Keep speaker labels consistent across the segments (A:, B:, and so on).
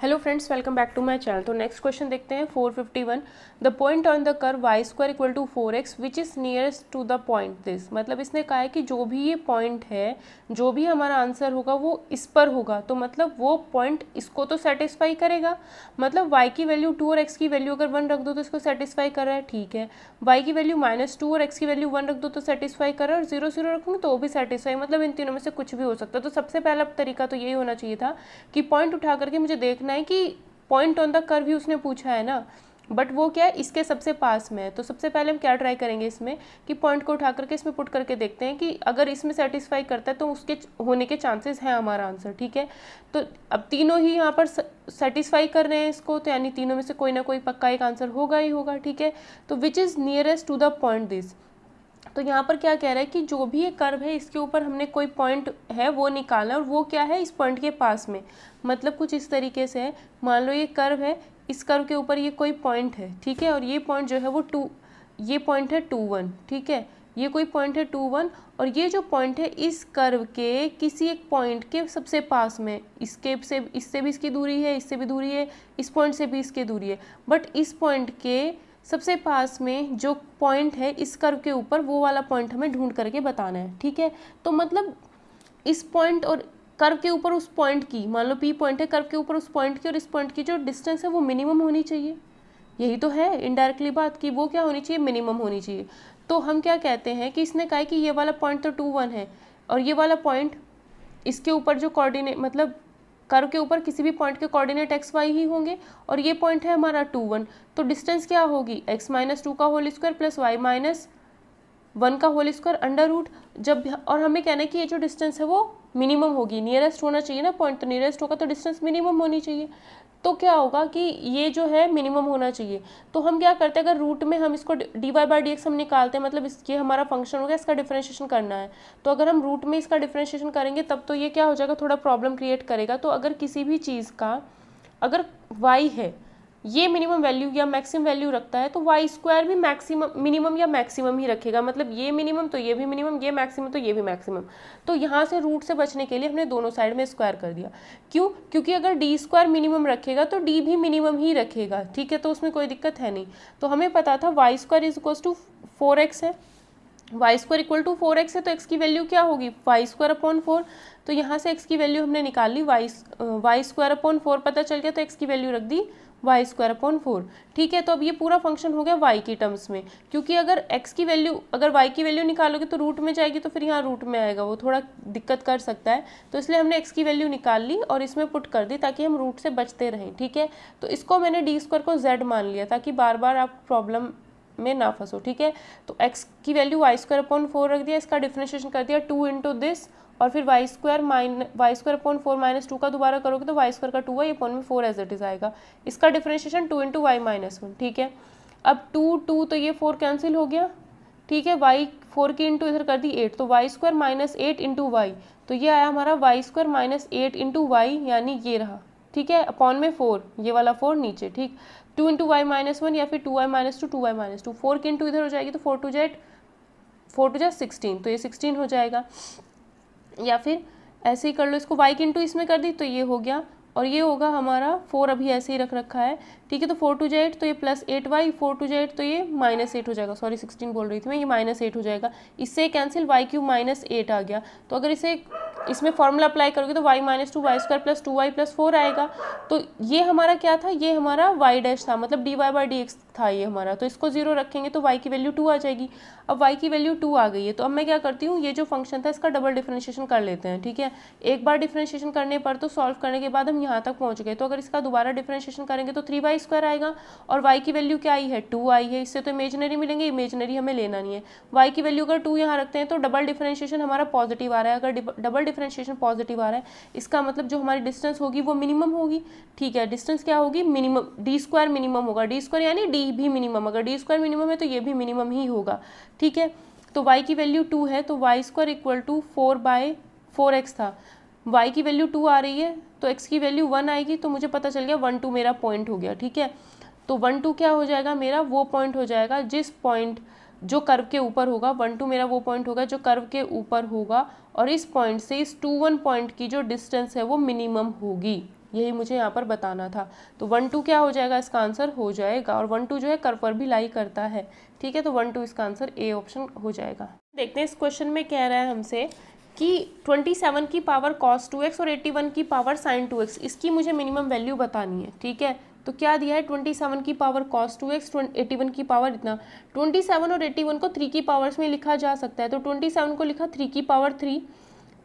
A: hello friends welcome back to my channel तो next question देखते हैं 451 the point on the curve y square equal to four x which is nearest to the point this मतलब इसने कहा है कि जो भी ये पॉइंट है जो भी हमारा आंसर होगा वो इस पर होगा तो मतलब वो पॉइंट इसको तो सेटिस्फाई करेगा मतलब वाई की वैल्यू टू और एक्स की वैल्यू अगर वन रख दो तो इसको सेटिस्फाई कर रहा है ठीक है वाई की वैल्यू माइनस टू और एक्स की वैल्यू वन रख दो तो सेटिस्फाई कर रहा है और जीरो जीरो रखूँगी तो वो भी सेटिस्फाई मतलब इन तीनों में से कुछ भी हो सकता है तो सबसे पहला तरीका तो यही होना चाहिए था कि पॉइंट उठा करके मुझे देखना देखना है कि पॉइंट ऑन द कर भी उसने पूछा है ना बट वो क्या है इसके सबसे पास में है तो सबसे पहले हम क्या ट्राई करेंगे इसमें कि पॉइंट को उठा करके इसमें पुट करके देखते हैं कि अगर इसमें सेटिस्फाई करता है तो उसके होने के चांसेस हैं हमारा आंसर ठीक है तो अब तीनों ही यहाँ पर सेटिस्फाई कर रहे हैं इसको तो यानी तीनों में से कोई ना कोई पक्का एक आंसर होगा ही होगा ठीक है तो which is nearest to the point this तो यहाँ पर क्या कह रहा है कि जो भी ये कर्व है इसके ऊपर हमने कोई पॉइंट है वो निकाला और वो क्या है इस पॉइंट के पास में मतलब कुछ इस तरीके से है मान लो ये कर्व है इस कर्व के ऊपर ये कोई पॉइंट है ठीक है और ये पॉइंट जो है वो टू ये पॉइंट है टू वन ठीक है ये कोई पॉइंट है टू वन और ये जो पॉइंट है इस कर्व के किसी एक पॉइंट के सबसे पास में इसके से इससे भी इसकी दूरी है इससे भी दूरी है इस पॉइंट से भी इसकी दूरी है बट इस पॉइंट के सबसे पास में जो पॉइंट है इस कर्व के ऊपर वो वाला पॉइंट हमें ढूंढ करके बताना है ठीक है तो मतलब इस पॉइंट और कर्व के ऊपर उस पॉइंट की मान लो पी पॉइंट है कर्व के ऊपर उस पॉइंट की और इस पॉइंट की जो डिस्टेंस है वो मिनिमम होनी चाहिए यही तो है इनडायरेक्टली बात कि वो क्या होनी चाहिए मिनिमम होनी चाहिए तो हम क्या कहते हैं कि इसने कहा कि ये वाला पॉइंट तो टू वन है और ये वाला पॉइंट इसके ऊपर जो कोऑर्डिनेट मतलब कर्व के ऊपर किसी भी पॉइंट के कोऑर्डिनेट एक्स वाई ही होंगे और ये पॉइंट है हमारा टू वन तो डिस्टेंस क्या होगी एक्स माइनस टू का whole square plus y minus one का होल स्क्वायर अंडर रूट जब और हमें कहना है कि ये जो डिस्टेंस है वो मिनिमम होगी नियरेस्ट होना चाहिए ना पॉइंट तो नियरेस्ट होगा तो डिस्टेंस मिनिमम होनी चाहिए तो क्या होगा कि ये जो है मिनिमम होना चाहिए तो हम क्या करते हैं अगर रूट में हम इसको d y by d x हम निकालते हैं मतलब इस ये हमारा फंक्शन होगा इसका डिफ्रेंशिएशन करना है तो अगर हम रूट में इसका डिफ्रेंशिएशन करेंगे तब तो ये क्या हो जाएगा थोड़ा प्रॉब्लम क्रिएट करेगा तो अगर किसी भी चीज़ का अगर वाई है ये मिनिमम वैल्यू या मैक्सिमम वैल्यू रखता है तो वाई स्क्वायर भी मैक्सिमम मिनिमम या मैक्सिमम ही रखेगा मतलब ये मिनिमम तो ये भी मिनिमम ये मैक्सिमम तो ये भी मैक्सिमम तो यहाँ से रूट से बचने के लिए हमने दोनों साइड में स्क्वायर कर दिया क्यों क्योंकि अगर डी स्क्वायर मिनिमम रखेगा तो डी भी मिनिमम ही रखेगा ठीक है तो उसमें कोई दिक्कत है नहीं तो हमें पता था y square is equals to four x है y square equal to four x है तो एक्स की वैल्यू क्या होगी वाई स्क्वायर अपॉन फोर तो यहाँ से एक्स की वैल्यू हमने निकाल ली y y square upon four पता चल गया तो एक्स की वैल्यू रख दी वाई स्क्वायर अपॉन फोर ठीक है तो अब ये पूरा फंक्शन हो गया वाई की टर्म्स में क्योंकि अगर एक्स की वैल्यू अगर वाई की वैल्यू निकालोगे तो रूट में जाएगी तो फिर यहाँ रूट में आएगा वो थोड़ा दिक्कत कर सकता है तो इसलिए हमने एक्स की वैल्यू निकाल ली और इसमें पुट कर दी ताकि हम रूट से बचते रहें ठीक है तो इसको मैंने डी स्क्वायर को जेड मान लिया ताकि बार बार आप प्रॉब्लम में ना फंसो ठीक है तो एक्स की value y square upon four रख दिया इसका डिफ्रेंशिएशन कर दिया टू इंटू दिस और फिर y square minus y square upon four minus two का दोबारा करोगे तो वाई स्क्वायर का टू वाई अपॉन में फोर एज इट इज आएगा इसका differentiation two into y minus one ठीक है अब टू टू तो ये फोर कैंसिल हो गया ठीक है वाई फोर की इंटू इधर कर दी एट तो y square minus eight into y तो ये आया हमारा y square minus eight into y यानी ये रहा ठीक है अपॉन में फोर ये वाला फोर नीचे ठीक two into y minus one या फिर two y minus two two y minus two four की इंटू इधर हो जाएगी तो four two z four two z sixteen तो ये सिक्सटीन हो जाएगा या फिर ऐसे ही कर लो इसको वाई किन इसमें कर दी तो ये हो गया और ये होगा हमारा फोर अभी ऐसे ही रख रखा है ठीक है तो फोर टू जेड तो ये plus eight y four two z तो ये माइनस एट हो जाएगा सॉरी सिक्सटीन बोल रही थी मैं ये माइनस एट हो जाएगा इससे cancel y cube minus eight आ गया तो अगर इसे इसमें फॉर्मूला अप्लाई करोगे तो y minus two y square plus two y plus four आएगा तो ये हमारा क्या था ये हमारा y डैश था मतलब d y by d x था ये हमारा तो इसको जीरो रखेंगे तो y की वैल्यू टू आ जाएगी अब y की वैल्यू टू आ गई है तो अब मैं क्या करती हूँ ये जो फंक्शन था इसका डबल डिफ्रेंशिएशन कर लेते हैं ठीक है एक बार डिफ्रेंशिएशन करने पर तो सॉल्व करने के बाद हम यहाँ तक पहुँच गए तो अगर इसका दोबारा डिफ्रेंशिएशन करेंगे तो थ्री वाई स्क्वायर आएगा और वाई की वैल्यू क्या आई है टू आई है इससे तो इमेजनरी मिलेंगे इमेजनरी हमें लेना नहीं है वाई की वैल्यू अगर टू यहाँ रखते हैं तो डबल डिफ्रेंशिएशन हमारा पॉजिटिव आ रहा है अगर डबल डिफ्रेंशिएशन पॉजिटिव आ रहा है इसका मतलब जो हमारी डिस्टेंस होगी वो मिनिमम होगी ठीक है डिस्टेंस क्या होगी मिनिमम डी स्क्वायर मिनिमम होगा डी स्क्वायर यानी डी भी मिनिमम अगर डी स्क्वायर मिनिमम है तो ये भी मिनिमम ही होगा ठीक है तो y की वैल्यू टू है तो y square equal to four by four x था वाई की वैल्यू टू आ रही है तो एक्स की वैल्यू वन आएगी तो मुझे पता चल गया वन टू मेरा पॉइंट हो गया ठीक है तो वन टू क्या हो जाएगा मेरा वो पॉइंट हो जाएगा जिस पॉइंट जो कर्व के ऊपर होगा वन टू मेरा वो पॉइंट होगा जो कर्व के ऊपर होगा और इस पॉइंट से इस टू वन पॉइंट की जो डिस्टेंस है वो मिनिमम होगी यही मुझे यहाँ पर बताना था तो वन टू क्या हो जाएगा इसका आंसर हो जाएगा और वन टू जो है कर पर भी लाई करता है ठीक है तो वन टू इसका आंसर ए ऑप्शन हो जाएगा देखते हैं इस क्वेश्चन में कह रहा है हमसे कि 27 की पावर cos 2x और 81 की पावर sin 2x इसकी मुझे मिनिमम वैल्यू बतानी है ठीक है तो क्या दिया है ट्वेंटी सेवन की power cos two x eighty one की पावर इतना ट्वेंटी सेवन और एटी वन को थ्री की पावर्स में लिखा जा सकता है तो ट्वेंटी सेवन को लिखा थ्री की पावर थ्री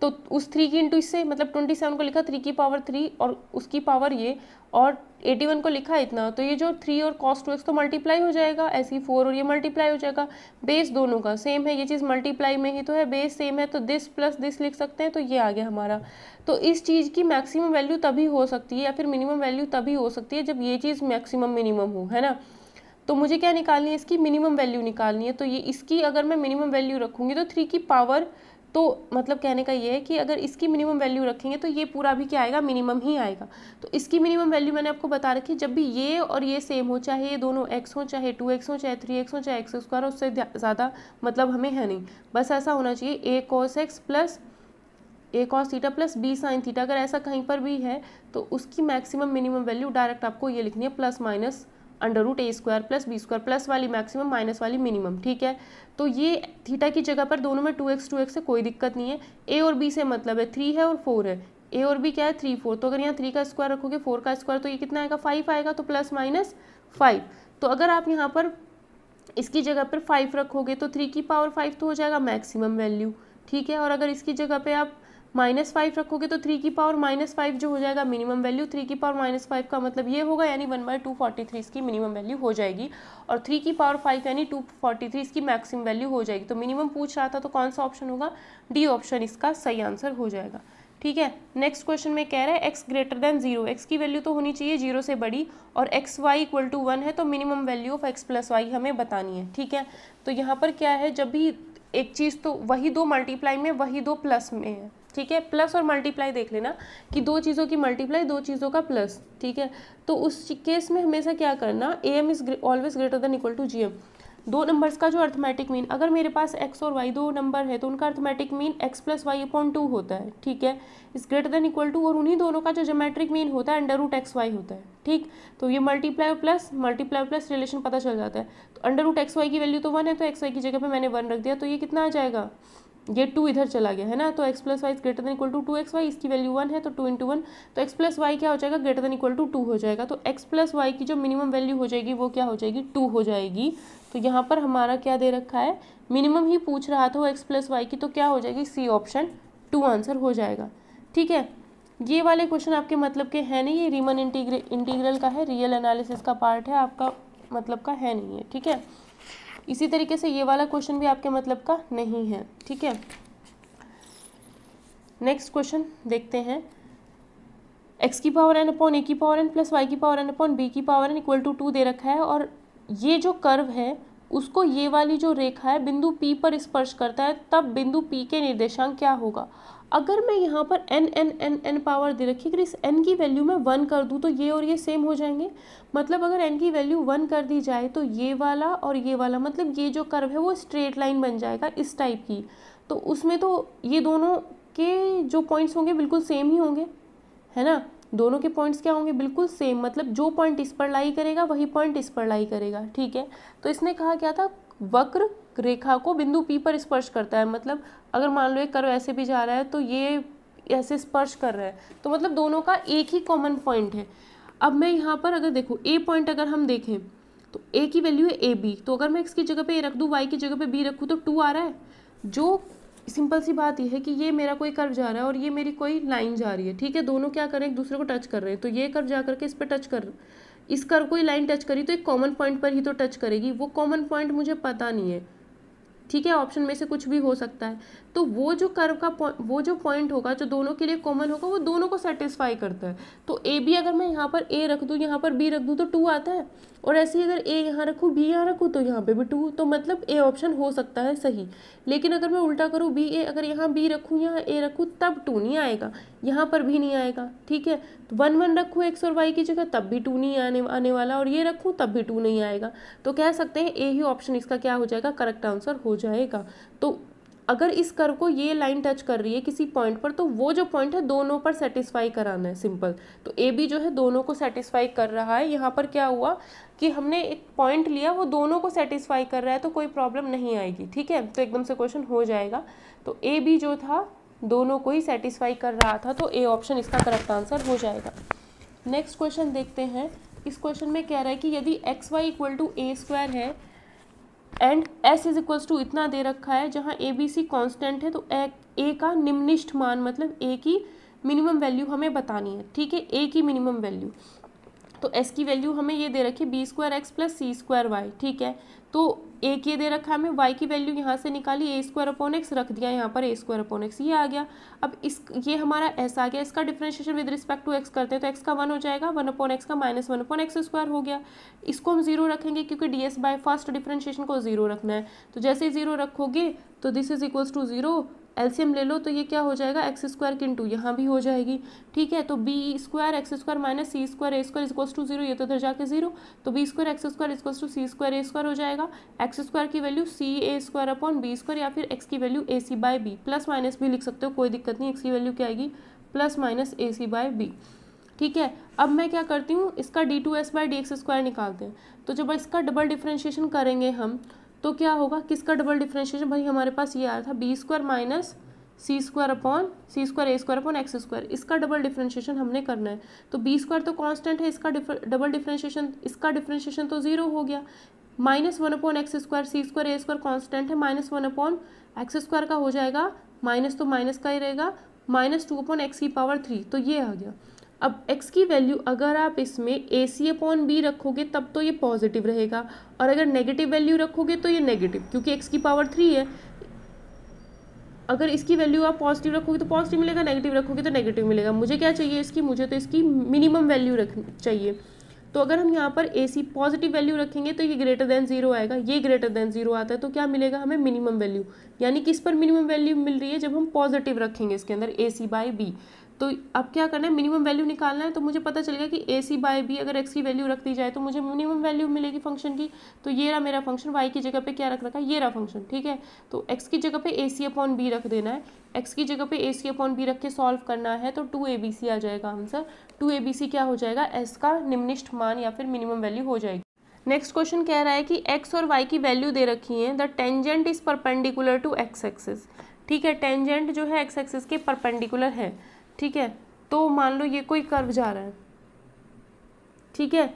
A: तो उस थ्री की इंटू इससे मतलब ट्वेंटी सेवन को लिखा थ्री की पावर थ्री और उसकी पावर ये और एटी वन को लिखा इतना तो ये जो थ्री और कॉस टू एक्स तो मल्टीप्लाई हो जाएगा ऐसे ही फोर और ये मल्टीप्लाई हो जाएगा बेस दोनों का सेम है ये चीज़ मल्टीप्लाई में ही तो है बेस सेम है तो दिस प्लस दिस लिख सकते हैं तो ये आ गया हमारा तो इस चीज़ की मैक्सिमम वैल्यू तभी हो सकती है या फिर मिनिमम वैल्यू तभी हो सकती है जब ये चीज़ मैक्सिमम मिनिमम हो है ना तो मुझे क्या निकालनी है इसकी मिनिमम वैल्यू निकालनी है तो ये इसकी अगर मैं मिनिमम वैल्यू रखूँगी तो थ्री की पावर तो मतलब कहने का ये है कि अगर इसकी मिनिमम वैल्यू रखेंगे तो ये पूरा भी क्या आएगा मिनिमम ही आएगा तो इसकी मिनिमम वैल्यू मैंने आपको बता रखी है जब भी ये और ये सेम हो चाहे ये दोनों एक्स हो चाहे टू एक्स हो चाहे थ्री एक्स हो चाहे एक्स स्क्वायर उससे ज़्यादा मतलब हमें है नहीं बस ऐसा होना चाहिए a cos x plus a cos theta plus b sine theta अगर ऐसा कहीं पर भी है तो उसकी मैक्सिमम मिनिमम वैल्यू डायरेक्ट आपको ये लिखनी है plus minus under root a square plus b square plus वाली मैक्सिमम माइनस वाली मिनिमम ठीक है तो ये थीटा की जगह पर दोनों में टू एक्स टू एक्स से कोई दिक्कत नहीं है ए और बी से मतलब है थ्री है और फोर है ए और बी क्या है थ्री फोर तो अगर यहाँ थ्री का स्क्वायर रखोगे फोर का स्क्वायर तो ये कितना आएगा फाइव आएगा तो प्लस माइनस फाइव तो अगर आप यहाँ पर इसकी जगह पर फाइव रखोगे तो थ्री की पावर फाइव तो हो जाएगा मैक्सिमम वैल्यू ठीक है और अगर इसकी जगह पर आप माइनस फाइव रखोगे तो थ्री की पावर माइनस फाइव जो हो जाएगा मिनिमम वैल्यू थ्री की पावर माइनस फाइव का मतलब ये होगा यानी one by two forty three इसकी मिनिमम वैल्यू हो जाएगी और थ्री की पावर फाइव यानी टू फोर्टी थ्री इसकी मैक्सिमम वैल्यू हो जाएगी तो मिनिमम पूछ रहा था तो कौन सा ऑप्शन होगा डी ऑप्शन इसका सही आंसर हो जाएगा ठीक है नेक्स्ट क्वेश्चन में कह रहा है x greater than zero x की वैल्यू तो होनी चाहिए जीरो से बड़ी और x y equal to one है तो minimum value of x plus y हमें बतानी है ठीक है तो यहाँ पर क्या है जब भी एक चीज़ तो वही दो मल्टीप्लाई में वही दो प्लस में है ठीक है प्लस और मल्टीप्लाई देख लेना कि दो चीज़ों की मल्टीप्लाई दो चीज़ों का प्लस ठीक है तो उस केस में हमेशा क्या करना A M is always greater than equal to G M दो नंबर्स का जो अर्थमेटिक मीन अगर मेरे पास एक्स और वाई दो नंबर है तो उनका arithmetic mean x plus y upon two होता है ठीक है इस ग्रेटर देन इक्वल टू और उन्हीं दोनों का जो जोमेट्रिक मीन होता है अंडर रूट एक्स वाई होता है ठीक तो ये multiply plus multiply plus relation पता चल जाता है तो अंडर रूट एक्स वाई की वैल्यू तो वन है तो एक्स वाई की जगह पर मैंने वन रख दिया तो ये कितना आ जाएगा ये टू इधर चला गया है ना तो x plus y is greater than equal to two x y इसकी वैल्यू वन है तो टू इंटू वन तो एक्स प्लस वाई क्या हो जाएगा greater than equal to two हो जाएगा तो एक्स प्लस वाई की जो मिनिमम वैल्यू हो जाएगी वो क्या हो जाएगी टू हो जाएगी तो यहाँ पर हमारा क्या दे रखा है मिनिमम ही पूछ रहा था वो एक्स प्लस वाई की तो क्या हो जाएगी सी ऑप्शन टू आंसर हो जाएगा ठीक है ये वाले क्वेश्चन आपके मतलब के हैं नहीं ये रीमन इंटीग्रे इंटीग्रल का है रियल एनालिसिस का पार्ट है आपका मतलब का है नहीं है ठीक है इसी तरीके से ये वाला क्वेश्चन भी आपके मतलब का नहीं है ठीक है नेक्स्ट क्वेश्चन देखते हैं एक्स की पावर एन अपॉन ए की पावर एन प्लस वाई की पावर एन अपॉन बी की power n equal to two दे रखा है और ये जो कर्व है उसको ये वाली जो रेखा है बिंदु पी पर स्पर्श करता है तब बिंदु पी के निर्देशांक क्या होगा अगर मैं यहाँ पर n n n n power दे रखी अगर इस n की वैल्यू मैं वन कर दूँ तो ये और ये सेम हो जाएंगे मतलब अगर n की वैल्यू वन कर दी जाए तो ये वाला और ये वाला मतलब ये जो कर्व है वो स्ट्रेट लाइन बन जाएगा इस टाइप की तो उसमें तो ये दोनों के जो पॉइंट्स होंगे बिल्कुल सेम ही होंगे है ना दोनों के पॉइंट्स क्या होंगे बिल्कुल सेम मतलब जो पॉइंट इस पर लाई करेगा वही पॉइंट इस पर लाई करेगा ठीक है तो इसने कहा क्या था वक्र रेखा को बिंदु पी पर स्पर्श करता है मतलब अगर मान लो एक कर्व ऐसे भी जा रहा है तो ये ऐसे स्पर्श कर रहा है तो मतलब दोनों का एक ही कॉमन पॉइंट है अब मैं यहाँ पर अगर देखूँ ए पॉइंट अगर हम देखें तो ए की वैल्यू है ए बी तो अगर मैं इसकी की जगह पे ए रख दूँ वाई की जगह पे बी रखूँ तो टू आ रहा है जो सिंपल सी बात यह है कि ये मेरा कोई कर्व जा रहा है और ये मेरी कोई लाइन जा रही है ठीक है दोनों क्या कर रहे हैं एक दूसरे को टच कर रहे हैं तो ये कर्व जा करके इस पर टच कर इस कर्व को लाइन टच करी तो एक कॉमन पॉइंट पर ही तो टच करेगी वो कॉमन पॉइंट मुझे पता नहीं है ठीक है ऑप्शन में से कुछ भी हो सकता है तो वो जो कर्व का वो जो पॉइंट होगा जो दोनों के लिए कॉमन होगा वो दोनों को सेटिस्फाई करता है तो ए बी अगर मैं यहाँ पर ए रख दूँ यहाँ पर बी रख दूँ तो टू आता है और ऐसे ही अगर ए यहाँ रखूँ बी यहाँ रखूँ तो यहाँ पे भी टू तो मतलब ए ऑप्शन हो सकता है सही लेकिन अगर मैं उल्टा करूँ बी ए अगर यहाँ बी रखूँ यहाँ ए रखूँ तब टू नहीं आएगा यहाँ पर भी नहीं आएगा ठीक है तो वन वन रखूँ एक्स और वाई की जगह तब भी टू नहीं आने आने वाला और ये रखूँ तब भी टू नहीं आएगा तो कह सकते हैं ए ही ऑप्शन इसका क्या हो जाएगा करेक्ट आंसर हो जाएगा तो अगर इस कर्व को ये लाइन टच कर रही है किसी पॉइंट पर तो वो जो पॉइंट है दोनों पर सेटिस्फाई कराना है सिंपल तो ए बी जो है दोनों को सेटिस्फाई कर रहा है यहाँ पर क्या हुआ कि हमने एक पॉइंट लिया वो दोनों को सेटिस्फाई कर रहा है तो कोई प्रॉब्लम नहीं आएगी ठीक है तो एकदम से क्वेश्चन हो जाएगा तो ए बी जो था दोनों को ही सेटिस्फाई कर रहा था तो ए ऑप्शन इसका करेक्ट आंसर हो जाएगा नेक्स्ट क्वेश्चन देखते हैं इस क्वेश्चन में कह रहा है कि यदि x y equal to a square है and s is equals to इतना दे रखा है जहाँ ए बी सी कॉन्स्टेंट है तो ए, ए का निम्निष्ठ मान मतलब ए की मिनिमम वैल्यू हमें बतानी है ठीक है ए की मिनिमम वैल्यू तो एस की वैल्यू हमें ये दे रखी है b square x plus c square y ठीक है तो एक ये दे रखा हमें वाई की वैल्यू यहाँ से निकाली ए स्क्वायर अपोन एक्स रख दिया यहाँ पर ए स्क्वायर अपोन एक्स ये आ गया अब इस ये हमारा ऐसा आ गया इसका differentiation with respect to x करते हैं तो एक्स का वन हो जाएगा वन अपोन एक्स का minus one upon x square हो गया इसको हम जीरो रखेंगे क्योंकि d s by first differentiation को जीरो रखना है तो जैसे जीरो रखोगे तो this is equals to zero एल्सियम ले लो तो ये क्या हो जाएगा एक्स स्क्वायर किन टू यहाँ भी हो जाएगी ठीक है तो b square x square minus c square a square equals to zero ये तो इधर जाके जीरो तो b square x square equals to c square a square हो जाएगा एक्स स्क्वायर की value c a square upon b square या फिर एक्स की value a c by b plus minus भी लिख सकते हो कोई दिक्कत नहीं एक्स की वैल्यू क्या आएगी plus minus a c by b ठीक है अब मैं क्या करती हूँ इसका d two s by d x square निकालते हैं तो जब इसका डबल डिफ्रेंशिएशन करेंगे हम तो क्या होगा किसका डबल डिफ्रेंशिएशन भाई हमारे पास ये आया था b square minus c square upon c square a square upon x square इसका डबल डिफ्रेंशिएशन हमने करना है तो बी स्क्वायर तो कांस्टेंट है इसका डबल डिफ्रेंशिएशन इसका डिफ्रेंशिएशन तो जीरो हो गया minus one upon x square c square a square constant है minus one upon x square का हो जाएगा माइनस तो माइनस का ही रहेगा माइनस टू अपॉन एक्स की पावर थ्री तो ये आ गया अब x की वैल्यू अगर आप इसमें ए सी अपॉन बी रखोगे तब तो ये पॉजिटिव रहेगा और अगर नेगेटिव वैल्यू रखोगे तो ये नेगेटिव क्योंकि x की पावर थ्री है अगर इसकी वैल्यू आप पॉजिटिव रखोगे तो पॉजिटिव मिलेगा नेगेटिव रखोगे तो नेगेटिव मिलेगा मुझे क्या चाहिए इसकी मुझे तो इसकी मिनिमम वैल्यू रख चाहिए तो अगर हम यहाँ पर ए सी पॉजिटिव वैल्यू रखेंगे तो ये ग्रेटर देन जीरो आएगा ये ग्रेटर देन जीरो आता है तो क्या मिलेगा हमें मिनिमम वैल्यू यानी किस पर मिनिमम वैल्यू मिल रही है जब हम पॉजिटिव रखेंगे इसके अंदर ए सी बाई बी तो अब क्या करना है मिनिमम वैल्यू निकालना है तो मुझे पता चल गया कि ए सी बाई बी अगर एक्स की वैल्यू रख दी जाए तो मुझे मिनिमम वैल्यू मिलेगी फंक्शन की तो ये रहा मेरा फंक्शन वाई की जगह पे क्या रख रखा है ये रहा फंक्शन ठीक है तो एक्स की जगह पे ए सी अपॉन बी रख देना है एक्स की जगह पे ए सी अपॉन बी रख के सॉल्व करना है तो टू ए बी सी आ जाएगा answer two a b c क्या हो जाएगा एस का निम्निष्ठ मान या फिर मिनिमम वैल्यू हो जाएगी नेक्स्ट क्वेश्चन कह रहा है कि एक्स और वाई की वैल्यू दे रखी है the tangent is perpendicular to x axis ठीक है टेंजेंट जो है एक्स एक्सिस के परपेंडिकुलर है ठीक है तो मान लो ये कोई कर्व जा रहा है ठीक है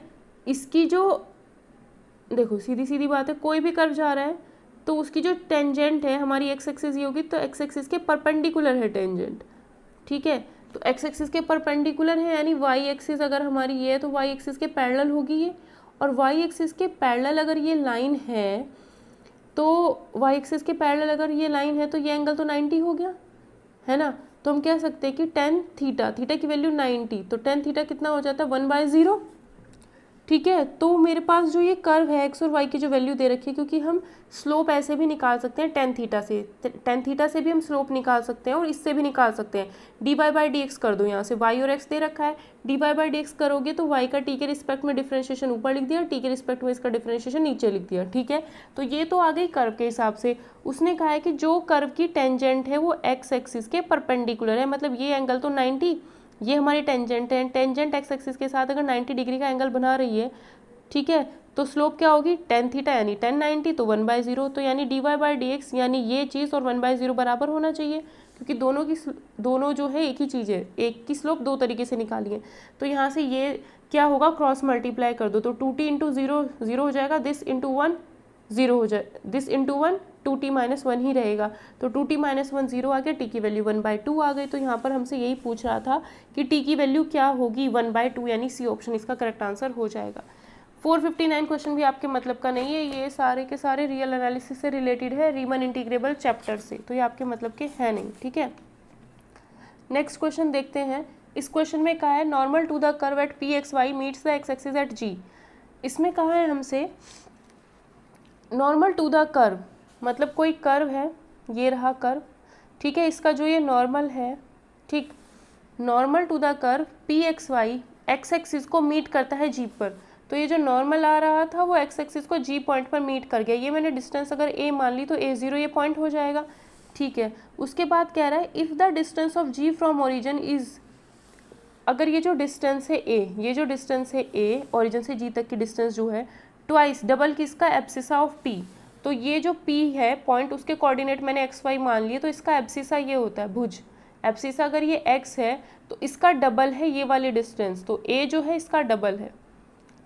A: इसकी जो देखो सीधी सीधी बात है कोई भी कर्व जा रहा है तो उसकी जो टेंजेंट है हमारी एक्स एक्सिस ये होगी तो एक्स एक्सिस के परपेंडिकुलर है टेंजेंट ठीक है तो एक्स एक्सिस के परपेंडिकुलर है यानी वाई एक्सिस अगर हमारी ये है तो वाई एक्सिस के पैरेलल होगी ये और वाई एक्सिस के पैरेलल अगर ये लाइन है तो वाई एक्सिस के पैरेलल अगर ये लाइन है तो ये एंगल तो नाइन्टी हो गया है ना तो हम कह सकते हैं कि टेन थीटा थीटा की वैल्यू नाइन्टी तो टेन थीटा कितना हो जाता है वन बाय ज़ीरो ठीक है तो मेरे पास जो ये कर्व है एक्स और वाई की जो वैल्यू दे रखी है क्योंकि हम स्लोप ऐसे भी निकाल सकते हैं टेन थीटा से टेन थीटा से भी हम स्लोप निकाल सकते हैं और इससे भी निकाल सकते हैं d y by d x कर दो यहाँ से वाई और एक्स दे रखा है d y by d x करोगे तो वाई का टी के रिस्पेक्ट में डिफ्रेंशिएशन ऊपर लिख दिया टी के रिस्पेक्ट में इसका डिफ्रेंशिएशन नीचे लिख दिया ठीक है तो ये तो आ गई कर्व के हिसाब से उसने कहा है कि जो कर्व की टेंजेंट है वो एक्स एक्सिस के परपेंडिकुलर है मतलब ये एंगल तो नाइन्टी ये हमारी टेंजेंट है टेंजेंट एक्स एक्सिस के साथ अगर 90 डिग्री का एंगल बना रही है ठीक है तो स्लोप क्या होगी टेन थीटा यानी टेन नाइन्टी तो वन बाय ज़ीरो तो यानी d y by d x यानी ये चीज़ और वन बाय ज़ीरो बराबर होना चाहिए क्योंकि दोनों की दोनों जो है एक ही चीज़ है एक की स्लोप दो तरीके से निकालिए तो यहाँ से ये क्या होगा क्रॉस मल्टीप्लाई कर दो तो two t into zero zero हो जाएगा दिस इंटू वन ज़ीरो हो जाए this into one two t minus one ही रहेगा तो two t minus one zero आ गया टी की वैल्यू वन बाई टू आ गई तो यहाँ पर हमसे यही पूछ रहा था कि टी की वैल्यू क्या होगी वन बाई टू यानी सी ऑप्शन इसका करेक्ट आंसर हो जाएगा फोर फिफ्टी नाइन क्वेश्चन भी आपके मतलब का नहीं है ये सारे के सारे रियल एनालिसिस से रिलेटेड है रीमन इंटीग्रेबल चैप्टर से तो ये आपके मतलब के है नहीं ठीक है नेक्स्ट क्वेश्चन देखते हैं इस क्वेश्चन में कहा है normal to the curve at P x y meets the x axis at G इसमें कहा है हमसे नॉर्मल टू द कर्व मतलब कोई कर्व है ये रहा कर्व ठीक है इसका जो ये नॉर्मल है ठीक normal to the curve P x y x axis को मीट करता है जी पर तो ये जो नॉर्मल आ रहा था वो एक्स एक्सिस को जी पॉइंट पर मीट कर गया ये मैंने डिस्टेंस अगर ए मान ली तो ए ज़ीरो ये पॉइंट हो जाएगा ठीक है उसके बाद कह रहा है if the distance of G from origin is अगर ये जो डिस्टेंस है ए ये जो डिस्टेंस है ए ओरिजन से जी तक की डिस्टेंस जो है ट्वाइस डबल किसका एप्सिसा ऑफ पी तो ये जो P है पॉइंट उसके कोऑर्डिनेट मैंने एक्स वाई मान लिए तो इसका एप्सिसा ये होता है भुज एप्सिसा अगर ये x है तो इसका डबल है ये वाली डिस्टेंस तो a जो है इसका डबल है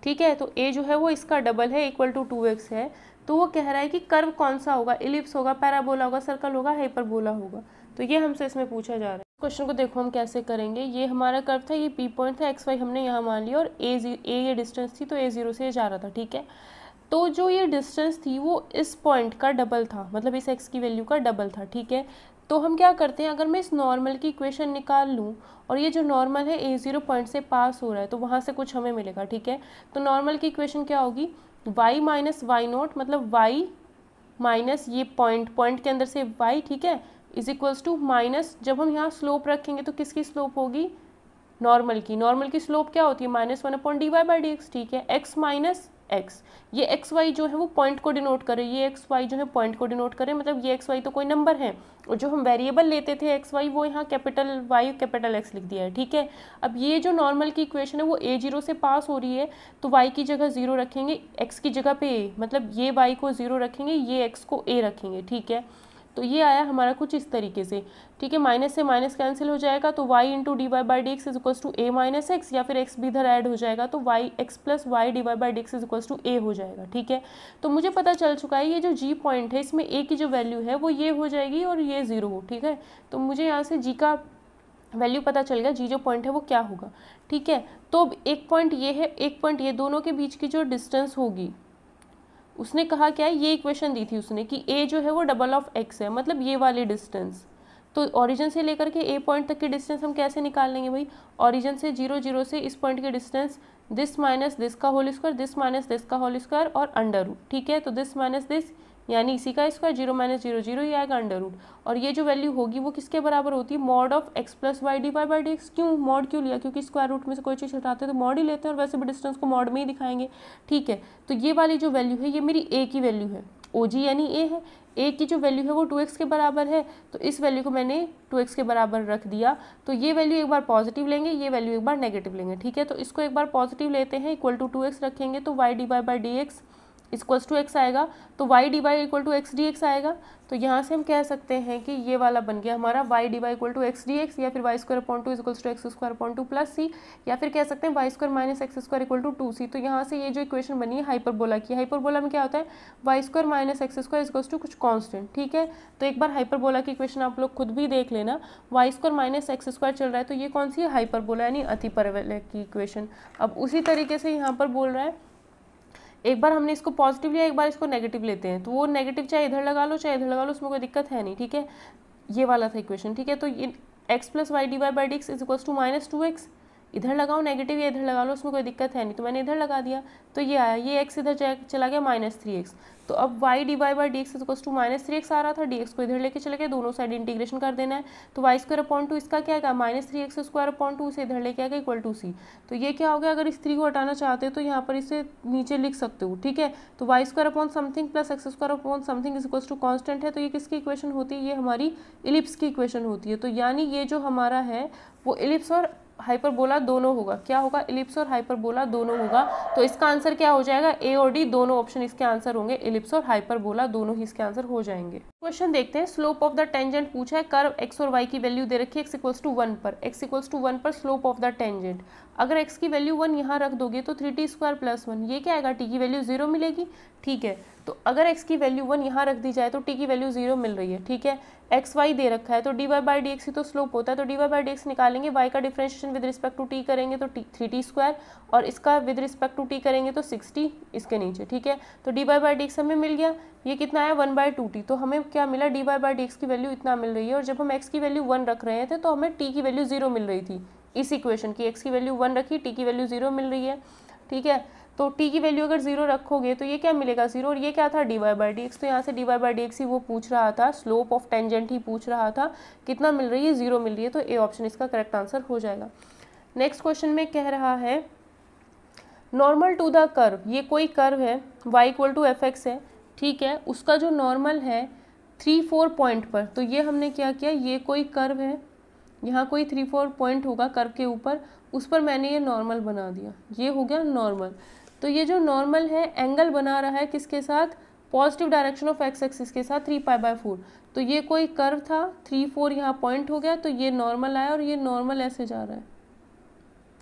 A: ठीक है तो a जो है वो इसका डबल है इक्वल टू टू एक्स है तो वो कह रहा है कि कर्व कौन सा होगा इलिप्स होगा पैराबोला होगा सर्कल होगा हाइपरबोला होगा तो ये हमसे इसमें पूछा जा रहा है क्वेश्चन को देखो हम कैसे करेंगे ये हमारा कर्व था ये पी पॉइंट था एक्स वाई हमने यहाँ मान लिया और ए ए ये डिस्टेंस थी तो ए जीरो से ये जा रहा था ठीक है तो जो ये डिस्टेंस थी वो इस पॉइंट का डबल था मतलब इस एक्स की वैल्यू का डबल था ठीक है तो हम क्या करते हैं अगर मैं इस नॉर्मल की इक्वेशन निकाल लूँ और ये जो नॉर्मल है ए ज़ीरो पॉइंट से पास हो रहा है तो वहाँ से कुछ हमें मिलेगा ठीक है तो नॉर्मल की इक्वेशन क्या होगी वाई माइनस वाई नॉट मतलब वाई माइनस ये पॉइंट पॉइंट के अंदर से वाई ठीक है इज इक्वल्स टू माइनस जब हम यहाँ स्लोप रखेंगे तो किसकी स्लोप होगी नॉर्मल की नॉर्मल की स्लोप क्या होती है minus one upon d y by d x ठीक है एक्स माइनस एक्स ये एक्स वाई जो है वो पॉइंट को डिनोट करे ये एक्स वाई जो है पॉइंट को डिनोट करे मतलब ये एक्स वाई तो कोई नंबर है और जो हम वेरिएबल लेते थे एक्स वाई वो यहाँ कैपिटल वाई कैपिटल एक्स लिख दिया है ठीक है अब ये जो नॉर्मल की इक्वेशन है वो ए जीरो से पास हो रही है तो वाई की जगह ज़ीरो रखेंगे एक्स की जगह पे ए मतलब ये वाई को ज़ीरो रखेंगे ये एक्स को ए रखेंगे ठीक है तो ये आया हमारा कुछ इस तरीके से ठीक है माइनस से माइनस कैंसिल हो जाएगा तो y into d y by d x is equal to a minus x या फिर एक्स भी इधर ऐड हो जाएगा तो y x plus y d y by d x is equal to a हो जाएगा ठीक है तो मुझे पता चल चुका है ये जो जी पॉइंट है इसमें ए की जो वैल्यू है वो ये हो जाएगी और ये ज़ीरो हो ठीक है तो मुझे यहाँ से जी का वैल्यू पता चल गया जी जो पॉइंट है वो क्या होगा ठीक है तो एक पॉइंट ये है एक पॉइंट ये दोनों के बीच की जो डिस्टेंस होगी उसने कहा क्या है ये इक्वेशन दी थी उसने कि ए जो है वो डबल ऑफ एक्स है मतलब ये वाली डिस्टेंस तो ऑरिजन से लेकर के ए पॉइंट तक की डिस्टेंस हम कैसे निकाल लेंगे भाई ऑरिजन से जीरो जीरो से इस पॉइंट की डिस्टेंस दिस माइनस दिस का whole square this minus this का होल स्क्वायर और अंडर रूट ठीक है तो दिस माइनस दिस यानी इसी का square zero minus zero zero ही आएगा अंडर रूट और ये जो वैल्यू होगी वो किसके बराबर होती है mod of x plus y d y by d x क्यों मॉड क्यों लिया क्योंकि स्क्वायर रूट में से कोई चीज़ हटाते हैं तो मॉड ही लेते हैं और वैसे भी डिस्टेंस को मॉड में ही दिखाएंगे ठीक है तो ये वाली जो वैल्यू है ये मेरी ए की वैल्यू है ओ जी यानी ए है ए की जो वैल्यू है वो टू एक्स के बराबर है तो इस वैल्यू को मैंने टू एक्स के बराबर रख दिया तो ये वैल्यू एक बार पॉजिटिव लेंगे ये वैल्यू एक बार नेगेटिव लेंगे ठीक है तो इसको एक बार पॉजिटिव लेते हैं इक्वल टू टू एक्स रखेंगे तो y d y by d x equals to x आएगा तो y d y equal to x d x आएगा तो यहाँ से हम कह सकते हैं कि ये वाला बन गया हमारा y d y equal to x d x या फिर y square point two equals to x square point two plus c या फिर कह सकते हैं y square minus x square equal to two c तो यहाँ से ये जो इक्वेशन बनी है हाइपरबोला की हाइपरबोला में क्या होता है y square minus x square equals to कुछ कॉन्स्टेंट ठीक है तो एक बार हाइपरबोला की इक्वेशन आप लोग खुद भी देख लेना y square minus x square चल रहा है तो ये कौन सी हाइपरबोला यानी अति की इक्वेशन अब उसी तरीके से यहाँ पर बोल रहा है एक बार हमने इसको पॉजिटिव लिया एक बार इसको नेगेटिव लेते हैं तो वो नेगेटिव चाहे इधर लगा लो चाहे इधर लगा लो उसमें कोई दिक्कत है नहीं ठीक है ये वाला था इक्वेशन ठीक है तो ये x plus y d y by d x is equals to minus two x इधर लगाओ नेगेटिव या इधर लगा लो उसमें कोई दिक्कत है नहीं तो मैंने इधर लगा दिया तो ये आया ये एक्स इधर चला गया माइनस थ्री एक्स तो अब y d y by d x equals to minus three x आ रहा था डी एक्स को इधर लेके चले गए दोनों साइड इंटीग्रेशन कर देना है तो वाई स्क्वायर अपॉइंट टू इसका क्या आएगा minus three x square upon two इसे इधर लेके आ गया इक्वल टू सी तो ये क्या हो गया अगर इस थ्री को हटाना चाहते हो तो यहाँ पर इसे नीचे लिख सकते हो ठीक है तो y square upon something plus x square upon something is equal to constant है तो ये किसकी इक्वेशन होती है ये हमारी इलिप्स की इक्वेशन होती है तो यानी ये जो हमारा है वो इलिप्स और हाइपरबोला दोनों होगा क्या होगा इलिप्स और हाइपरबोला दोनों होगा तो इसका आंसर क्या हो जाएगा ए और डी दोनों ऑप्शन इसके आंसर होंगे इलिप्स और हाइपरबोला दोनों ही इसके आंसर हो जाएंगे क्वेश्चन देखते हैं स्लोप ऑफ द टेंजेंट पूछा है कर्व एक्स और वाई की वैल्यू दे रखी है एक्स इक्वल्स टू वन पर एक्स इक्वल्स टू वन पर स्लोप ऑफ द टेंजेंट अगर एक्स की वैल्यू वन यहाँ रख दोगे तो three t square plus one ये क्या आएगा टी की वैल्यू जीरो मिलेगी ठीक है तो अगर एक्स की वैल्यू वन यहाँ रख दी जाए तो टी की वैल्यू जीरो मिल रही है ठीक है एक्स वाई दे रखा है तो d y by d x ही तो स्लोप होता है तो d y by d x निकालेंगे वाई का differentiation with respect to t करेंगे तो टी थ्री टी स्क्वायर और इसका विद रिस्पेक्ट टू टी करेंगे तो सिक्सटी इसके नीचे ठीक है तो d y by d x हमें मिल गया ये कितना है वन बाई टू टी तो हमें क्या मिला d y by d x की वैल्यू इतना मिल रही है और जब हम एक्स की वैल्यू वन रख रहे थे तो हमें टी की वैल्यू जीरो मिल रही थी इस इक्वेशन की एक्स की वैल्यू वन रखी टी की वैल्यू जीरो मिल रही है ठीक है तो टी की वैल्यू अगर जीरो रखोगे तो ये क्या मिलेगा जीरो और ये क्या था d y by d x तो यहाँ से d y by d x ही वो पूछ रहा था स्लोप ऑफ टेंजेंट ही पूछ रहा था कितना मिल रही है जीरो मिल रही है तो ए ऑप्शन इसका करेक्ट आंसर हो जाएगा नेक्स्ट क्वेश्चन में कह रहा है नॉर्मल टू द कर्व ये कोई कर्व है y equal to f x है ठीक है उसका जो नॉर्मल है थ्री फोर पॉइंट पर तो ये हमने क्या किया ये कोई कर्व है यहाँ कोई थ्री फोर पॉइंट होगा कर्व के ऊपर उस पर मैंने ये नॉर्मल बना दिया ये हो गया नॉर्मल तो ये जो नॉर्मल है एंगल बना रहा है किसके साथ positive direction of x axis के साथ थ्री पाई बाय फोर तो ये कोई कर्व था थ्री फोर यहाँ पॉइंट हो गया तो ये नॉर्मल आया और ये नॉर्मल ऐसे जा रहा है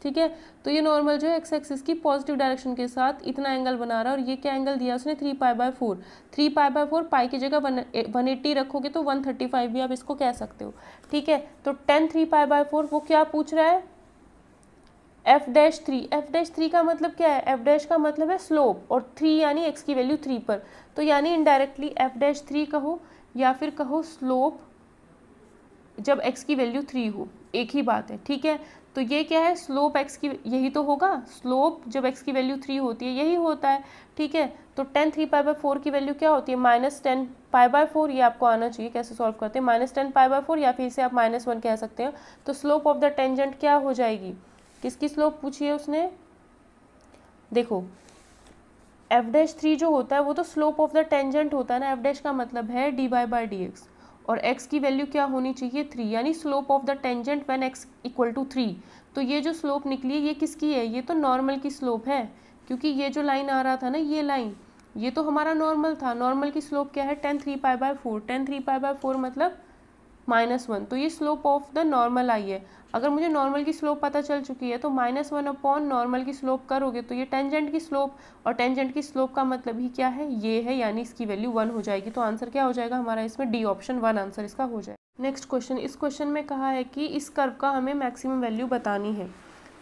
A: ठीक है तो ये नॉर्मल जो है एक्स एक्सिस की पॉजिटिव डायरेक्शन के साथ इतना एंगल बना रहा है और ये क्या एंगल दिया उसने three pi by four three pi by four pi की जगह वन वन एट्टी रखोगे तो वन थर्टी फाइव भी आप इसको कह सकते हो ठीक है तो tan three pi by four वो क्या पूछ रहा है f dash three f dash three का मतलब क्या है एफ डैश का मतलब है स्लोप और थ्री यानी एक्स की वैल्यू थ्री पर तो यानी इनडायरेक्टली एफ डैश थ्री कहो या फिर कहो स्लोप जब एक्स की वैल्यू थ्री हो एक ही बात है ठीक है तो ये क्या है स्लोप एक्स की यही तो होगा स्लोप जब एक्स की वैल्यू थ्री होती है यही होता है ठीक है तो tan three pi by four की वैल्यू क्या होती है minus tan pi by four ये आपको आना चाहिए कैसे सॉल्व करते हैं minus tan pi by four या फिर इसे आप माइनस वन कह सकते हो तो स्लोप ऑफ द टेंजेंट क्या हो जाएगी किसकी स्लोप पूछी है उसने देखो एफ डैश थ्री जो होता है वो तो स्लोप ऑफ द टेंजेंट होता है ना एफ डैश का मतलब है d y by d x और x की वैल्यू क्या होनी चाहिए थ्री यानी slope of the tangent when x equal to three तो ये जो स्लोप निकली है ये किसकी है ये तो नॉर्मल की स्लोप है क्योंकि ये जो लाइन आ रहा था ना ये लाइन ये तो हमारा नॉर्मल था नॉर्मल की स्लोप क्या है tan three pi by four tan three pi by four मतलब माइनस वन तो ये स्लोप ऑफ द नॉर्मल आई है अगर मुझे नॉर्मल की स्लोप पता चल चुकी है तो माइनस वन अपॉन नॉर्मल की स्लोप करोगे तो ये टेंजेंट की स्लोप और टेंजेंट की स्लोप का मतलब ही क्या है ये है यानी इसकी वैल्यू वन हो जाएगी तो आंसर क्या हो जाएगा हमारा इसमें डी ऑप्शन वन आंसर इसका हो जाएगा नेक्स्ट क्वेश्चन इस क्वेश्चन में कहा है कि इस कर्व का हमें मैक्सिमम वैल्यू बतानी है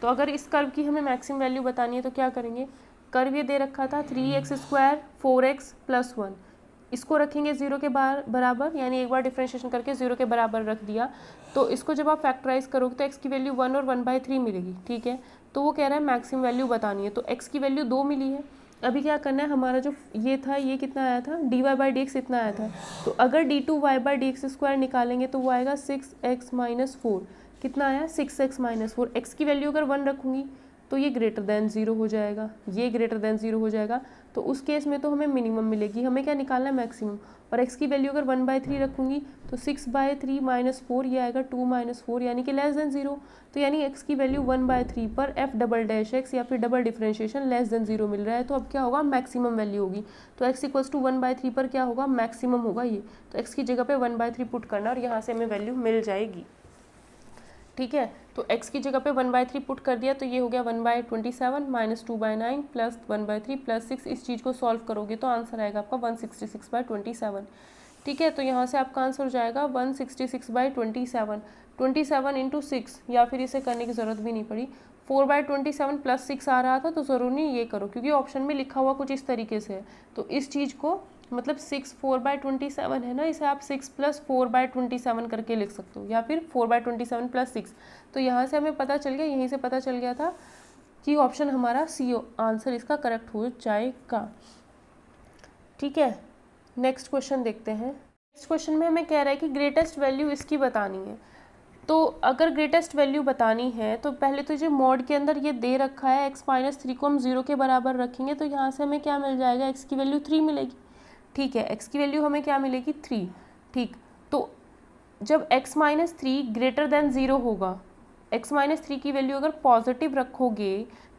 A: तो अगर इस कर्व की हमें मैक्सिमम वैल्यू बतानी है तो क्या करेंगे कर्व ये दे रखा था three x square four x plus one इसको रखेंगे ज़ीरो के बार बराबर यानी एक बार डिफ्रेंशिएशन करके ज़ीरो के बराबर रख दिया तो इसको जब आप फैक्टराइज करोगे तो एक्स की वैल्यू वन और वन बाई थ्री मिलेगी ठीक है तो वो कह रहा है मैक्सिमम वैल्यू बतानी है तो एक्स की वैल्यू दो मिली है अभी क्या करना है हमारा जो ये था ये कितना आया था d y by d x इतना आया था तो अगर d two y by d x square निकालेंगे तो वो आएगा सिक्स एक्स माइनस फोर कितना आया six x minus four x की वैल्यू अगर वन रखूँगी तो ये ग्रेटर देन ज़ीरो हो जाएगा ये ग्रेटर देन ज़ीरो हो जाएगा तो उस केस में तो हमें मिनिमम मिलेगी हमें क्या निकालना है मैक्सिमम और एक्स की वैल्यू अगर वन बाय थ्री रखूँगी तो six by three minus four ये आएगा टू माइनस फोर यानी कि लेस देन जीरो तो यानी एक्स की वैल्यू वन बाय थ्री पर एफ डबल डैश एक्स या फिर double differentiation less than zero मिल रहा है तो अब क्या होगा मैक्सिमम वैल्यू होगी तो x equals to one by three पर क्या होगा मैक्सिमम होगा ये तो एक्स की जगह पर वन बाय थ्री पुट करना और यहाँ से हमें वैल्यू मिल जाएगी ठीक है तो x की जगह पे वन बाय थ्री पुट कर दिया तो ये हो गया one by twenty seven minus two by nine plus one by three plus six इस चीज़ को सॉल्व करोगे तो आंसर आएगा आपका one sixty six by twenty seven ठीक है तो यहाँ से आपका आंसर हो जाएगा one sixty six by twenty seven twenty seven into six या फिर इसे करने की ज़रूरत भी नहीं पड़ी four by twenty seven plus six आ रहा था तो ज़रूरी नहीं ये करो क्योंकि ऑप्शन में लिखा हुआ कुछ इस तरीके से है तो इस चीज़ को मतलब six four by twenty seven है ना इसे आप six plus four by twenty seven करके लिख सकते हो या फिर four by twenty seven plus six तो यहाँ से हमें पता चल गया यहीं से पता चल गया था कि ऑप्शन हमारा सी आंसर इसका करेक्ट हो जाएगा ठीक है नेक्स्ट क्वेश्चन देखते हैं नेक्स्ट क्वेश्चन में हमें कह रहा है कि ग्रेटेस्ट वैल्यू इसकी बतानी है तो अगर ग्रेटेस्ट वैल्यू बतानी है तो पहले तो ये मॉड के अंदर ये दे रखा है एक्स माइनस थ्री को हम जीरो के बराबर रखेंगे तो यहाँ से हमें क्या मिल जाएगा एक्स की वैल्यू थ्री मिलेगी ठीक है एक्स की वैल्यू हमें क्या मिलेगी थ्री ठीक तो जब x minus three greater than zero होगा एक्स माइनस थ्री की वैल्यू अगर पॉजिटिव रखोगे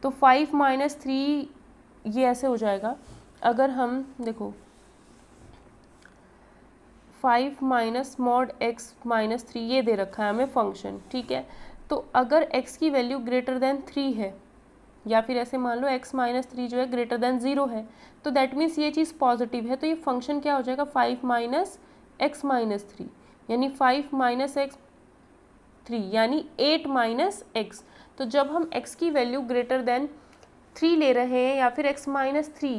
A: तो फाइव माइनस थ्री ये ऐसे हो जाएगा अगर हम देखो five minus mod x minus three ये दे रखा है हमें फंक्शन ठीक है तो अगर एक्स की वैल्यू ग्रेटर देन थ्री है या फिर ऐसे मान लो x माइनस थ्री जो है ग्रेटर देन ज़ीरो है तो दैट मीन्स ये चीज़ पॉजिटिव है तो ये फंक्शन क्या हो जाएगा five minus x minus three यानी फाइव माइनस एक्स थ्री यानी एट माइनस एक्स तो जब हम x की वैल्यू ग्रेटर देन थ्री ले रहे हैं या फिर x minus three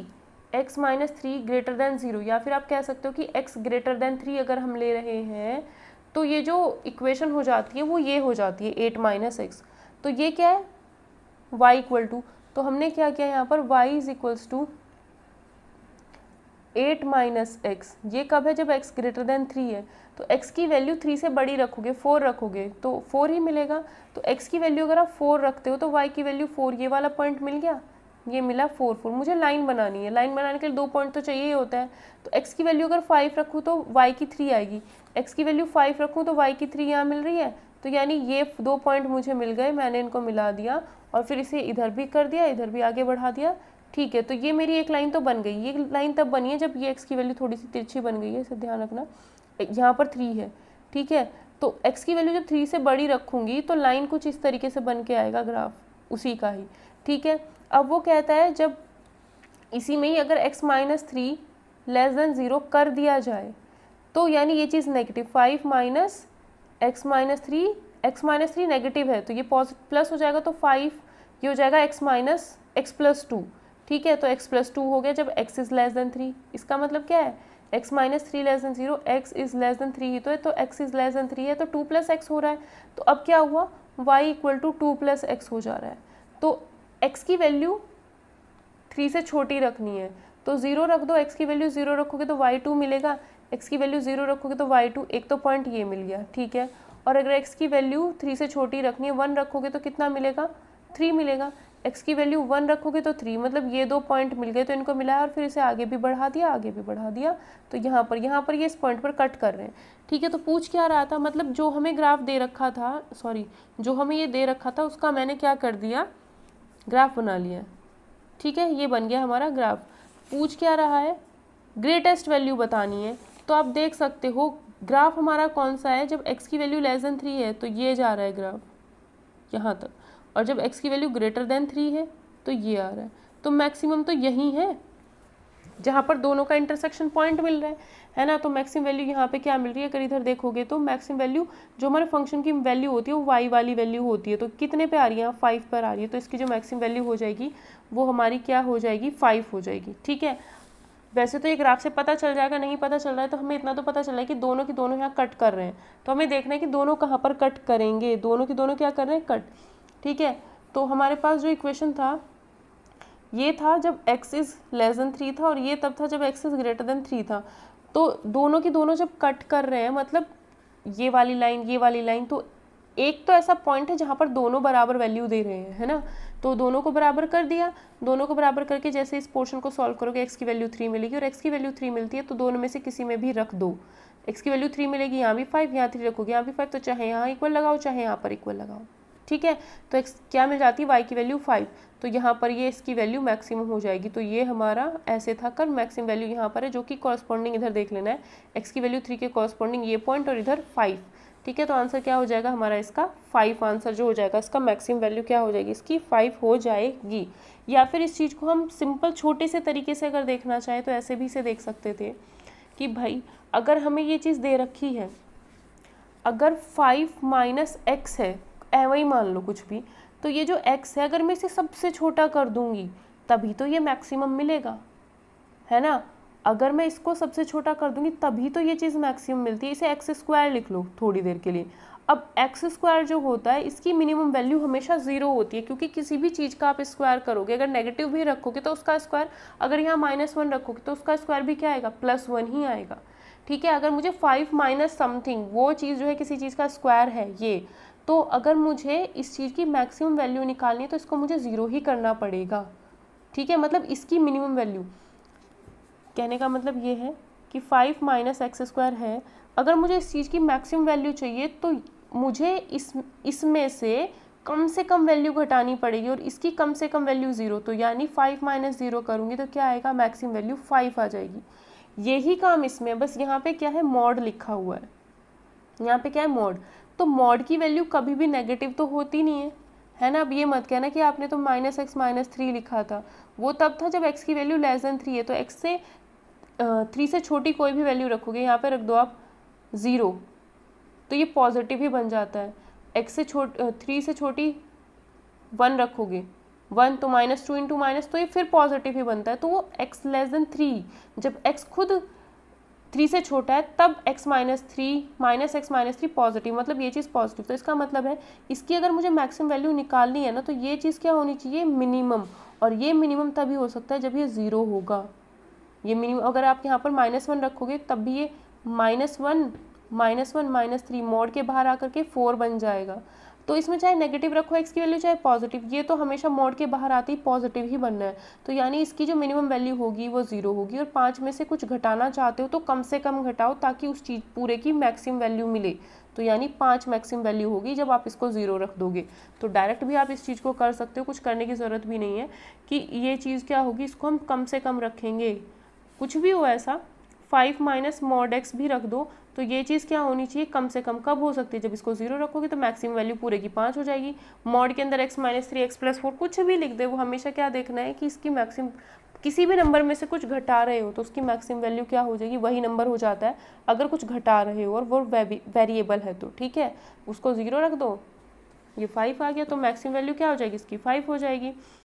A: x minus three greater than zero या फिर आप कह सकते हो कि x ग्रेटर देन थ्री अगर हम ले रहे हैं तो ये जो इक्वेशन हो जाती है वो ये हो जाती है एट माइनस एक्स तो ये क्या है y इक्वल टू तो हमने क्या किया यहाँ पर y is equals to eight minus x ये कब है जब x ग्रेटर देन थ्री है तो x की वैल्यू थ्री से बड़ी रखोगे फोर रखोगे तो फोर ही मिलेगा तो x की वैल्यू अगर आप फोर रखते हो तो y की वैल्यू फोर ये वाला पॉइंट मिल गया ये मिला फोर फोर मुझे लाइन बनानी है लाइन बनाने के लिए दो पॉइंट तो चाहिए ही होता है तो एक्स की वैल्यू अगर फाइव रखूँ तो वाई की थ्री आएगी एक्स की वैल्यू फाइव रखूँ तो वाई की थ्री यहाँ मिल रही है तो यानी ये दो पॉइंट मुझे मिल गए मैंने इनको मिला दिया और फिर इसे इधर भी कर दिया इधर भी आगे बढ़ा दिया ठीक है तो ये मेरी एक लाइन तो बन गई ये लाइन तब बनी है जब ये एक्स की वैल्यू थोड़ी सी तिरछी बन गई है इसे ध्यान रखना यहाँ पर थ्री है ठीक है तो एक्स की वैल्यू जब थ्री से बड़ी रखूँगी तो लाइन कुछ इस तरीके से बन के आएगा ग्राफ उसी का ही ठीक है अब वो कहता है जब इसी में ही अगर x minus three less than zero कर दिया जाए तो यानी ये चीज़ negative five minus x minus three x minus three negative है तो ये पॉजिटिव प्लस हो जाएगा तो फाइव ये हो जाएगा x minus x plus two ठीक है तो एक्स प्लस टू हो गया जब x is less than three इसका मतलब क्या है x minus three less than zero x is less than three ही तो है तो x is less than three है तो टू प्लस एक्स हो रहा है तो अब क्या हुआ y equal to two plus x हो जा रहा है तो एक्स की वैल्यू थ्री से छोटी रखनी है तो ज़ीरो रख दो एक्स की वैल्यू ज़ीरो रखोगे तो वाई टू मिलेगा एक्स की वैल्यू ज़ीरो रखोगे तो वाई टू एक तो पॉइंट ये मिल गया ठीक है और अगर एक्स की वैल्यू थ्री से छोटी रखनी है वन रखोगे तो कितना मिलेगा थ्री मिलेगा एक्स की वैल्यू वन रखोगे तो थ्री मतलब ये दो पॉइंट मिल गए तो इनको मिलाया और फिर इसे आगे भी बढ़ा दिया आगे भी बढ़ा दिया तो यहाँ पर यहाँ पर ये इस पॉइंट पर कट कर रहे हैं ठीक है तो पूछ क्या रहा था मतलब जो हमें ग्राफ दे रखा था सॉरी जो हमें ये दे रखा था उसका मैंने क्या कर दिया ग्राफ बना लिया ठीक है ये बन गया हमारा ग्राफ पूछ क्या रहा है ग्रेटेस्ट वैल्यू बतानी है तो आप देख सकते हो ग्राफ हमारा कौन सा है जब x की वैल्यू लेस देन थ्री है तो ये जा रहा है ग्राफ यहाँ तक और जब x की वैल्यू ग्रेटर देन थ्री है तो ये आ रहा है तो मैक्सिमम तो यही है जहाँ पर दोनों का इंटरसेक्शन पॉइंट मिल रहा है है ना तो मैक्सिमम वैल्यू यहाँ पे क्या मिल रही है अगर इधर देखोगे तो मैक्सिमम वैल्यू जो हमारे फंक्शन की वैल्यू होती है वो वाई वाली वैल्यू होती है तो कितने पे आ रही है यहाँ फाइव पर आ रही है तो इसकी जो मैक्सिमम वैल्यू हो जाएगी वो हमारी क्या हो जाएगी फाइव हो जाएगी ठीक है वैसे तो ये ग्राफ से पता चल जाएगा नहीं पता चल रहा है तो हमें इतना तो पता चल रहा है कि दोनों की दोनों यहाँ कट कर रहे हैं तो हमें देखना है कि दोनों कहाँ पर कट करेंगे दोनों की दोनों क्या कर रहे हैं कट ठीक है तो हमारे पास जो इक्वेशन था ये था जब x is less than three था और ये तब था जब x is greater than three था तो दोनों की दोनों जब कट कर रहे हैं मतलब ये वाली लाइन ये वाली लाइन तो एक तो ऐसा पॉइंट है जहाँ पर दोनों बराबर वैल्यू दे रहे हैं है ना तो दोनों को बराबर कर दिया दोनों को बराबर करके जैसे इस पोर्शन को सॉल्व करोगे एक्स की वैल्यू थ्री मिलेगी और एक्स की वैल्यू थ्री मिलती है तो दोनों में से किसी में भी रख दो एक्स की वैल्यू थ्री मिलेगी यहाँ भी फाइव यहाँ थ्री रखोगे यहाँ भी फाइव तो चाहे यहाँ इक्वल लगाओ चाहे यहाँ पर इक्वल लगाओ ठीक है तो एक्स क्या मिल जाती है वाई की वैल्यू फाइव तो यहाँ पर ये इसकी वैल्यू मैक्सिमम हो जाएगी तो ये हमारा ऐसे था कर मैक्सिमम वैल्यू यहाँ पर है जो कि कॉरस्पॉन्डिंग इधर देख लेना है एक्स की वैल्यू थ्री के कॉरस्पॉन्डिंग ये पॉइंट और इधर फाइव ठीक है तो आंसर क्या हो जाएगा हमारा इसका फाइव आंसर जो हो जाएगा इसका मैक्सिमम वैल्यू क्या हो जाएगी इसकी फाइव हो जाएगी या फिर इस चीज़ को हम सिंपल छोटे से तरीके से अगर देखना चाहें तो ऐसे भी से देख सकते थे कि भाई अगर हमें ये चीज़ दे रखी है अगर फाइव माइनस एक्स है वही मान लो कुछ भी तो ये जो एक्स है अगर मैं इसे सबसे छोटा कर दूंगी तभी तो ये मैक्सिमम मिलेगा है ना अगर मैं इसको सबसे छोटा कर दूंगी तभी तो ये चीज़ मैक्सिमम मिलती है इसे एक्स स्क्वायर लिख लो थोड़ी देर के लिए अब एक्स स्क्वायर जो होता है इसकी मिनिमम वैल्यू हमेशा ज़ीरो होती है क्योंकि किसी भी चीज़ का आप स्क्वायर करोगे अगर नेगेटिव भी रखोगे तो उसका स्क्वायर अगर यहाँ माइनस वन रखोगे तो उसका स्क्वायर भी क्या आएगा प्लस वन ही आएगा ठीक है अगर मुझे फाइव माइनस समथिंग वो चीज़ जो है किसी चीज़ का स्क्वायर है ये तो अगर मुझे इस चीज़ की मैक्सिमम वैल्यू निकालनी है तो इसको मुझे ज़ीरो ही करना पड़ेगा ठीक है मतलब इसकी मिनिमम वैल्यू कहने का मतलब ये है कि फाइव माइनस एक्स स्क्वायर है अगर मुझे इस चीज़ की मैक्सिमम वैल्यू चाहिए तो मुझे इस इसमें से कम से कम वैल्यू घटानी पड़ेगी और इसकी कम से कम वैल्यू ज़ीरो तो यानी फाइव माइनस ज़ीरो करूँगी तो क्या आएगा मैक्सिमम वैल्यू फाइव आ जाएगी यही काम इसमें बस यहाँ पे क्या है मॉड लिखा हुआ है यहाँ पे क्या है मॉड तो मॉड की वैल्यू कभी भी नेगेटिव तो होती नहीं है है ना अब ये मत कहना कि आपने तो माइनस एक्स माइनस थ्री लिखा था वो तब था जब एक्स की वैल्यू लेस देन थ्री है तो एक्स से थ्री से छोटी कोई भी वैल्यू रखोगे यहाँ पर रख दो आप ज़ीरो तो ये पॉजिटिव ही बन जाता है एक्स से छोट थ्री से छोटी वन रखोगे वन तो माइनस टू इंटू माइनस तो ये फिर पॉजिटिव ही बनता है तो वो एक्स लेस देन थ्री जब एक्स खुद थ्री से छोटा है तब x minus three minus x minus three positive मतलब ये चीज़ पॉजिटिव तो इसका मतलब है इसकी अगर मुझे मैक्सिमम वैल्यू निकालनी है ना तो ये चीज़ क्या होनी चाहिए मिनिमम और ये मिनिमम तभी हो सकता है जब ये ज़ीरो होगा ये मिनिमम अगर आप यहाँ पर माइनस वन रखोगे तब भी ये minus one minus one minus three mod के बाहर आकर के फोर बन जाएगा तो इसमें चाहे नेगेटिव रखो एक्स की वैल्यू चाहे पॉजिटिव ये तो हमेशा मोड के बाहर आती है पॉजिटिव ही बनना है तो यानी इसकी जो मिनिमम वैल्यू होगी वो ज़ीरो होगी और पाँच में से कुछ घटाना चाहते हो तो कम से कम घटाओ ताकि उस चीज़ पूरे की मैक्सिमम वैल्यू मिले तो यानी पाँच मैक्सिमम वैल्यू होगी जब आप इसको ज़ीरो रख दोगे तो डायरेक्ट भी आप इस चीज़ को कर सकते हो कुछ करने की ज़रूरत भी नहीं है कि ये चीज़ क्या होगी इसको हम कम से कम रखेंगे कुछ भी हो ऐसा फाइव माइनस मॉड एक्स भी रख दो तो ये चीज़ क्या होनी चाहिए कम से कम कब हो सकती है जब इसको जीरो रखोगे तो मैक्सिमम वैल्यू पूरे की पाँच हो जाएगी मॉड के अंदर x minus three x plus four कुछ भी लिख दे वो हमेशा क्या देखना है कि इसकी मैक्सिमम किसी भी नंबर में से कुछ घटा रहे हो तो उसकी मैक्सिमम वैल्यू क्या हो जाएगी वही नंबर हो जाता है अगर कुछ घटा रहे हो और वो वेरिएबल है तो ठीक है उसको ज़ीरो रख दो ये फाइव आ गया तो मैक्सिमम वैल्यू क्या हो जाएगी इसकी फाइव हो जाएगी